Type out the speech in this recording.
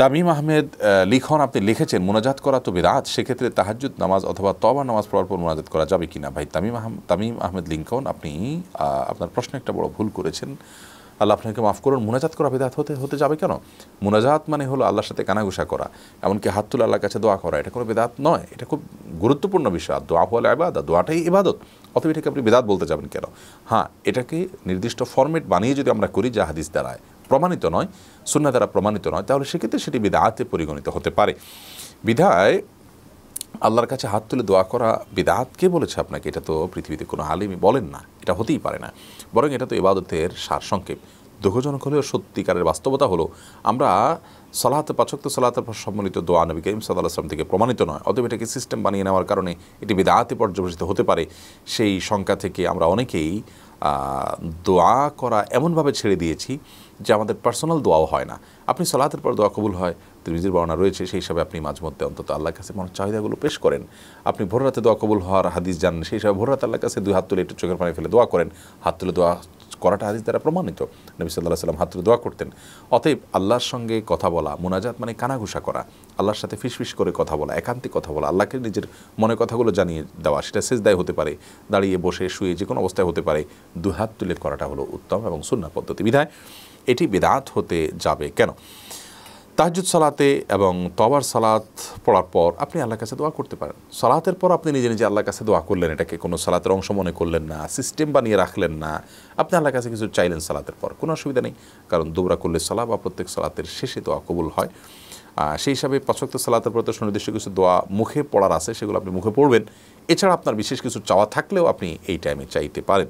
তামিম আহমেদ লিখন আপনি লিখেছেন মোনাজাত করা তো বিরাট সেক্ষেত্রে তাহাজুদ নামাজ অথবা তবা নামাজ পড়ার পর মোনাজাত করা যাবে কি না ভাই তামিম আহম তামিম আহমেদ লিঙ্কন আপনি আপনার প্রশ্নে একটা বড় ভুল করেছেন আল্লাহ আপনাকে মাফ করুন মোনাজাত করা বিদাত হতে হতে যাবে কেন মোনাজাত মানে হলো আল্লাহর সাথে কানাঘুষা করা এমনকি হাত তুলে আল্লাহর কাছে দোয়া করা এটা কোনো বেদাত নয় এটা খুব গুরুত্বপূর্ণ বিষয় দোয়া হলে আবাদা দোয়াটাই ইবাদত অথবা এটাকে আপনি বেদাত বলতে যাবেন কেন হ্যাঁ এটাকে নির্দিষ্ট ফর্মেট বানিয়ে যদি আমরা করি যে হাদিস দ্বারায় প্রমাণিত নয় সুন্না দ্বারা প্রমাণিত নয় তাহলে সেক্ষেত্রে সেটি বিদাহাতে পরিগণিত হতে পারে বিধায় আল্লাহর কাছে হাত তুলে দোয়া করা বিদাত কে বলেছে আপনাকে এটা তো পৃথিবীতে কোনো আলিমি বলেন না এটা হতেই পারে না বরং এটা তো ইবাদতের সারসংক্ষেপ দুঃখজনক হলেও সত্যিকারের বাস্তবতা হলো আমরা সলাহাতে পাচক তো সম্মিলিত দোয়া নবী করিম সাদা আসলাম থেকে প্রমাণিত নয় অতএব এটাকে সিস্টেম বানিয়ে নেওয়ার কারণে এটি বিদাহাতে পর্যবেসিত হতে পারে সেই শঙ্কা থেকে আমরা অনেকেই দোয়া করা এমনভাবে ছেড়ে দিয়েছি যে আমাদের পার্সোনাল দোয়াও হয় না আপনি সলাতের পর দোয়া কবুল হয় তিরমিজির বর্ণনা রয়েছে সেই হিসাবে আপনি মাঝ মধ্যে অন্তত আল্লাহর কাছে মনের চাহিদাগুলো পেশ করেন আপনি ভোর রাতে দোয়া কবুল হওয়ার হাদিস জানেন সেই হিসাবে ভোর রাতে আল্লাহর কাছে দুই হাত তুলে একটু চোখের পানি ফেলে দোয়া করেন হাত তুলে দোয়া করাটা হাদিস দ্বারা প্রমাণিত নবী সাল্লাহ সাল্লাম হাত দোয়া করতেন অতএব আল্লাহর সঙ্গে কথা বলা মোনাজাত মানে কানাঘুষা করা আল্লাহর সাথে ফিসফিস করে কথা বলা একান্তি কথা বলা আল্লাহকে নিজের মনে কথাগুলো জানিয়ে দেওয়া সেটা সেজদায় হতে পারে দাঁড়িয়ে বসে শুয়ে যে কোনো অবস্থায় হতে পারে দুহাত তুলে করাটা হলো উত্তম এবং সুন্না পদ্ধতি বিধায় এটি বেদাত হতে যাবে কেন তাহাজুদ সালাতে এবং তবার সালাত পড়ার পর আপনি আল্লাহ কাছে দোয়া করতে পারেন সালাতের পর আপনি নিজে নিজে আল্লাহ কাছে দোয়া করলেন এটাকে কোনো সালাতের অংশ মনে করলেন না সিস্টেম বানিয়ে রাখলেন না আপনি আল্লাহর কাছে কিছু চাইলেন সালাতের পর কোনো অসুবিধা নেই কারণ দৌড়া করলে সালা বা প্রত্যেক সালাতের শেষে দোয়া কবুল হয় সেই হিসাবে পাঁচক্ত সালাতের পর তো সুনির্দিষ্ট কিছু দোয়া মুখে পড়ার আছে সেগুলো আপনি মুখে পড়বেন এছাড়া আপনার বিশেষ কিছু চাওয়া থাকলেও আপনি এই টাইমে চাইতে পারেন